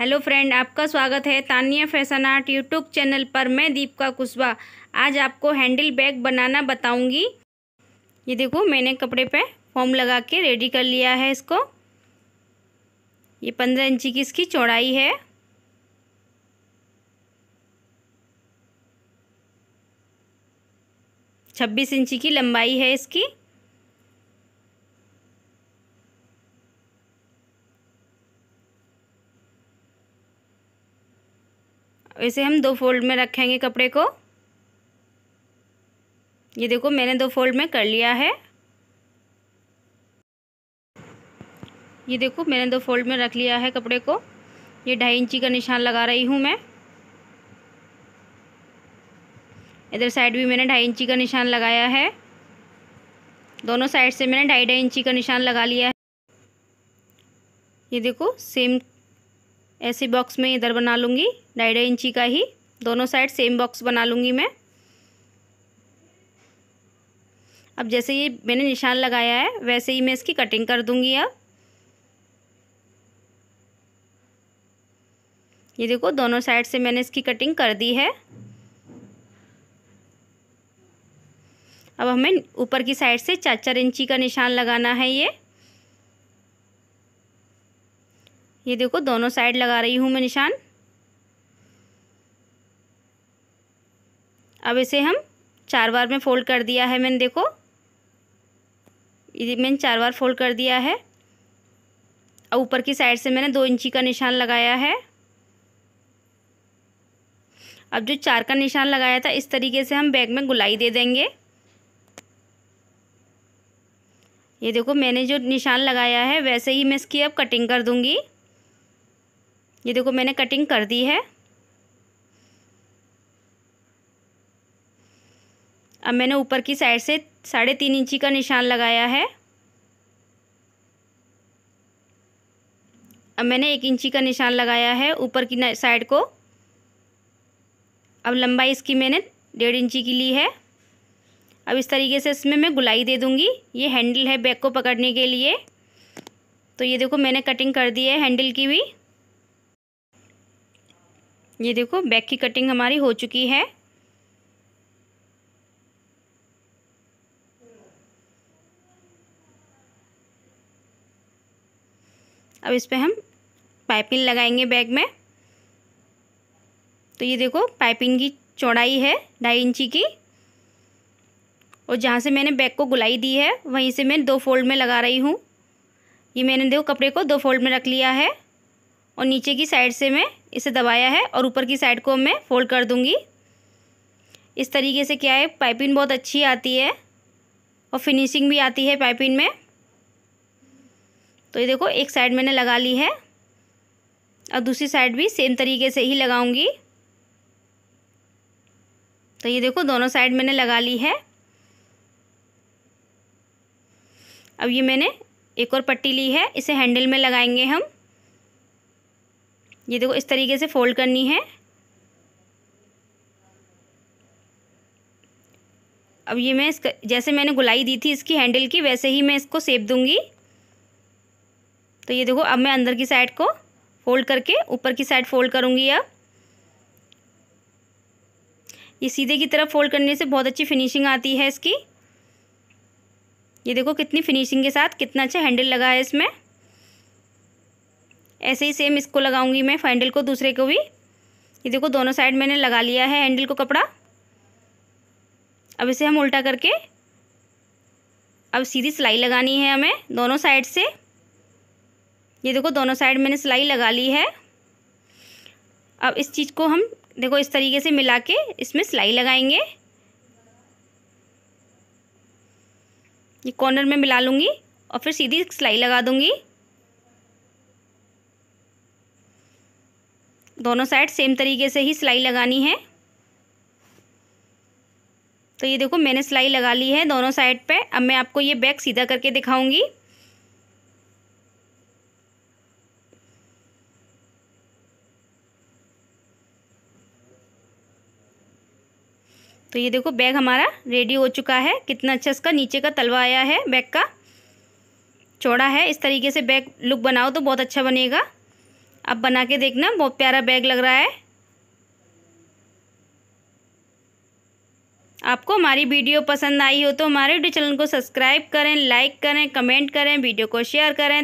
hello friend आपका स्वागत है Tania fashion art YouTube channel पर मैं दीपका कुशवा आज आपको हैंडल बैग बनाना बताऊंगी ये देखो मैंने कपड़े पे फॉर्म लगा के रेडी कर लिया है इसको ये पंद्रह इंची की इसकी चौड़ाई है छब्बीस इंची की लंबाई है इसकी ऐसे हम दो फोल्ड में रखेंगे कपड़े को ये देखो मैंने दो फोल्ड में कर लिया है ये देखो मैंने दो फोल्ड में रख लिया है कपड़े को ये ढाई इंची का निशान लगा रही हूँ मैं इधर साइड भी मैंने ढाई इंची का निशान लगाया है दोनों साइड से मैंने ढाई ढाई इंची का निशान लगा लिया है ये देखो सेम ऐसे बॉक्स में इधर बना लूँगी ढाई ढाई इंची का ही दोनों साइड सेम बॉक्स बना लूँगी मैं अब जैसे ये मैंने निशान लगाया है वैसे ही मैं इसकी कटिंग कर दूँगी अब ये देखो दोनों साइड से मैंने इसकी कटिंग कर दी है अब हमें ऊपर की साइड से चार चार इंची का निशान लगाना है ये ये देखो दोनों साइड लगा रही हूँ मैं निशान अब इसे हम चार बार में फोल्ड कर दिया है मैंने देखो ये मैंने चार बार फोल्ड कर दिया है और ऊपर की साइड से मैंने दो इंची का निशान लगाया है अब जो चार का निशान लगाया था इस तरीके से हम बैग में गुलाई दे देंगे ये देखो मैंने जो निशान लगाया है वैसे ही मैं इसकी अब कटिंग कर दूंगी ये देखो मैंने कटिंग कर दी है अब मैंने ऊपर की साइड से साढ़े तीन इंची का निशान लगाया है अब मैंने एक इंची का निशान लगाया है ऊपर की साइड को अब लंबाई इसकी मैंने डेढ़ इंची की ली है अब इस तरीके से इसमें मैं गुलाई दे दूँगी ये हैंडल है बैग को पकड़ने के लिए तो ये देखो मैंने कटिंग कर दी है हैंडल की भी ये देखो बैक की कटिंग हमारी हो चुकी है अब इस पर हम पाइपिंग लगाएंगे बैग में तो ये देखो पाइपिंग की चौड़ाई है ढाई इंची की और जहाँ से मैंने बैग को गुलाई दी है वहीं से मैं दो फोल्ड में लगा रही हूँ ये मैंने देखो कपड़े को दो फोल्ड में रख लिया है और नीचे की साइड से मैं इसे दबाया है और ऊपर की साइड को मैं फोल्ड कर दूंगी इस तरीके से क्या है पाइपिंग बहुत अच्छी आती है और फिनिशिंग भी आती है पाइपिंग में तो ये देखो एक साइड मैंने लगा ली है और दूसरी साइड भी सेम तरीके से ही लगाऊंगी तो ये देखो दोनों साइड मैंने लगा ली है अब ये मैंने एक और पट्टी ली है इसे हैंडल में लगाएंगे हम ये देखो इस तरीके से फोल्ड करनी है अब ये मैं इसका जैसे मैंने गुलाई दी थी इसकी हैंडल की वैसे ही मैं इसको सेप दूंगी तो ये देखो अब मैं अंदर की साइड को फोल्ड करके ऊपर की साइड फोल्ड करूँगी अब ये सीधे की तरफ फोल्ड करने से बहुत अच्छी फिनिशिंग आती है इसकी ये देखो कितनी फिनिशिंग के साथ कितना अच्छा हैंडल लगा है इसमें ऐसे ही सेम इसको लगाऊंगी मैं हैंडल को दूसरे को भी ये देखो दोनों साइड मैंने लगा लिया है हैंडल को कपड़ा अब इसे हम उल्टा करके अब सीधी सिलाई लगानी है हमें दोनों साइड से ये देखो दोनों साइड मैंने सिलाई लगा ली है अब इस चीज़ को हम देखो इस तरीके से मिला के इसमें सिलाई लगाएंगे ये कॉर्नर में मिला लूँगी और फिर सीधी सिलाई लगा दूँगी दोनों साइड सेम तरीके से ही सिलाई लगानी है तो ये देखो मैंने सिलाई लगा ली है दोनों साइड पे अब मैं आपको ये बैग सीधा करके दिखाऊंगी तो ये देखो बैग हमारा रेडी हो चुका है कितना अच्छा इसका नीचे का तलवा आया है बैग का चौड़ा है इस तरीके से बैग लुक बनाओ तो बहुत अच्छा बनेगा आप बना के देखना बहुत प्यारा बैग लग रहा है आपको हमारी वीडियो पसंद आई हो तो हमारे यूट्यूब चैनल को सब्सक्राइब करें लाइक करें कमेंट करें वीडियो को शेयर करें